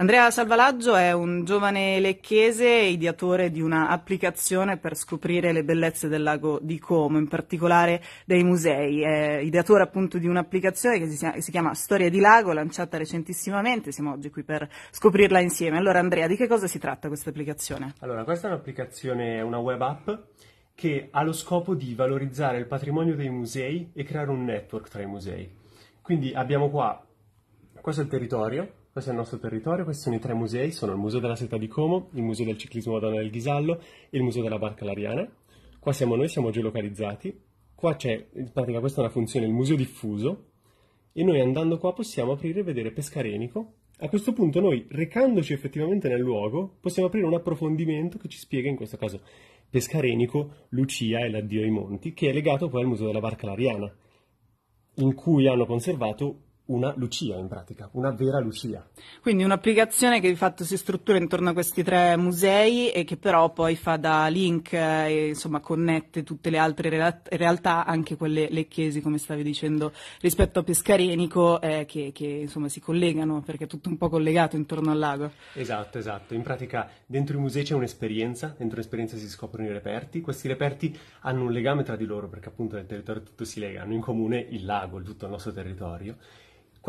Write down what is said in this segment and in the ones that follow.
Andrea Salvalaggio è un giovane lecchese ideatore di un'applicazione per scoprire le bellezze del lago di Como, in particolare dei musei. È ideatore appunto di un'applicazione che si chiama Storia di Lago, lanciata recentissimamente, siamo oggi qui per scoprirla insieme. Allora Andrea, di che cosa si tratta questa applicazione? Allora, questa è un'applicazione, una web app che ha lo scopo di valorizzare il patrimonio dei musei e creare un network tra i musei. Quindi abbiamo qua questo è il territorio, questo è il nostro territorio, questi sono i tre musei, sono il Museo della Seta di Como, il Museo del Ciclismo Madonna del Ghisallo e il Museo della Barca Lariana. Qua siamo noi, siamo geolocalizzati. Qua c'è, in pratica questa è una funzione, il museo diffuso, e noi andando qua possiamo aprire e vedere Pescarenico. A questo punto noi, recandoci effettivamente nel luogo, possiamo aprire un approfondimento che ci spiega in questo caso Pescarenico, Lucia e l'addio ai monti, che è legato poi al Museo della Barca Lariana, in cui hanno conservato una Lucia in pratica, una vera Lucia. Quindi un'applicazione che di fatto si struttura intorno a questi tre musei e che però poi fa da link eh, e insomma connette tutte le altre re- realtà, anche quelle lecchesi come stavi dicendo rispetto a Pescarenico eh, che, che, insomma si collegano perché è tutto un po' collegato intorno al lago. Esatto, esatto. In pratica dentro i musei c'è un'esperienza, dentro l'esperienza si scoprono i reperti, questi reperti hanno un legame tra di loro perché appunto nel territorio tutto si lega, hanno in comune il lago, tutto il nostro territorio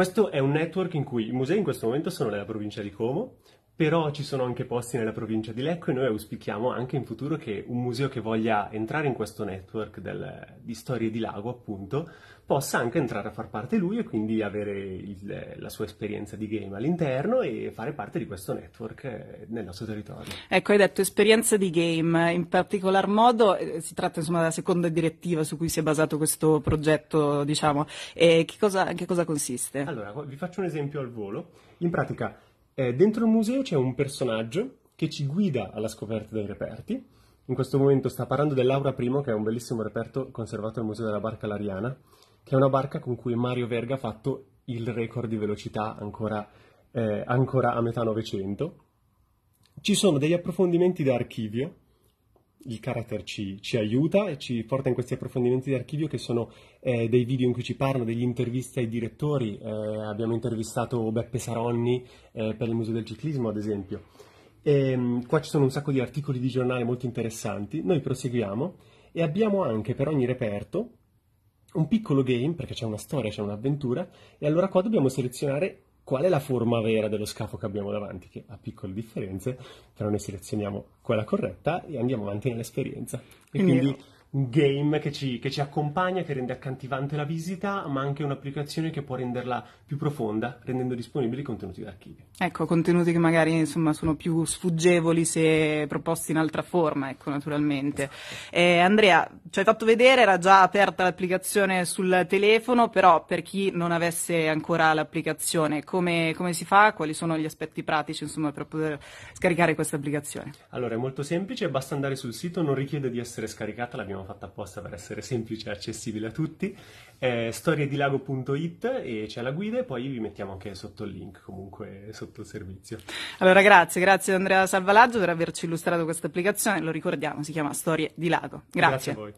questo è un network in cui i musei in questo momento sono nella provincia di Como, però ci sono anche posti nella provincia di Lecco e noi auspichiamo anche in futuro che un museo che voglia entrare in questo network del, di storie di lago, appunto, possa anche entrare a far parte lui e quindi avere il, la sua esperienza di game all'interno e fare parte di questo network eh, nel nostro territorio. Ecco, hai detto esperienza di game, in particolar modo eh, si tratta insomma della seconda direttiva su cui si è basato questo progetto, diciamo, e che cosa, che cosa consiste? Allora, vi faccio un esempio al volo. In pratica eh, dentro il museo c'è un personaggio che ci guida alla scoperta dei reperti. In questo momento sta parlando dell'Aura Primo, che è un bellissimo reperto conservato al Museo della Barca Lariana, che è una barca con cui Mario Verga ha fatto il record di velocità ancora, eh, ancora a metà Novecento. Ci sono degli approfondimenti da archivio, il character ci, ci, aiuta e ci porta in questi approfondimenti di archivio che sono eh, dei video in cui ci parla, degli interviste ai direttori. Eh, abbiamo intervistato Beppe Saronni eh, per il Museo del Ciclismo, ad esempio. E, ehm, qua ci sono un sacco di articoli di giornale molto interessanti. Noi proseguiamo e abbiamo anche per ogni reperto un piccolo game, perché c'è una storia, c'è un'avventura, e allora qua dobbiamo selezionare qual è la forma vera dello scafo che abbiamo davanti, che ha piccole differenze, però noi selezioniamo quella corretta e andiamo avanti nell'esperienza. E quindi, quindi game che ci, che ci, accompagna, che rende accantivante la visita, ma anche un'applicazione che può renderla più profonda, rendendo disponibili contenuti d'archivio. Ecco, contenuti che magari insomma, sono più sfuggevoli se proposti in altra forma, ecco, naturalmente. Esatto. Eh, Andrea, ci hai fatto vedere, era già aperta l'applicazione sul telefono, però per chi non avesse ancora l'applicazione, come, come si fa? Quali sono gli aspetti pratici insomma, per poter scaricare questa applicazione? Allora, è molto semplice, basta andare sul sito, non richiede di essere scaricata, l'abbiamo l'abbiamo fatta apposta per essere semplice e accessibile a tutti. Eh, storiedilago.it e c'è la guida e poi vi mettiamo anche sotto il link, comunque sotto il servizio. Allora grazie, grazie Andrea Salvalaggio per averci illustrato questa applicazione, lo ricordiamo, si chiama Storie di Lago. Grazie. grazie a voi.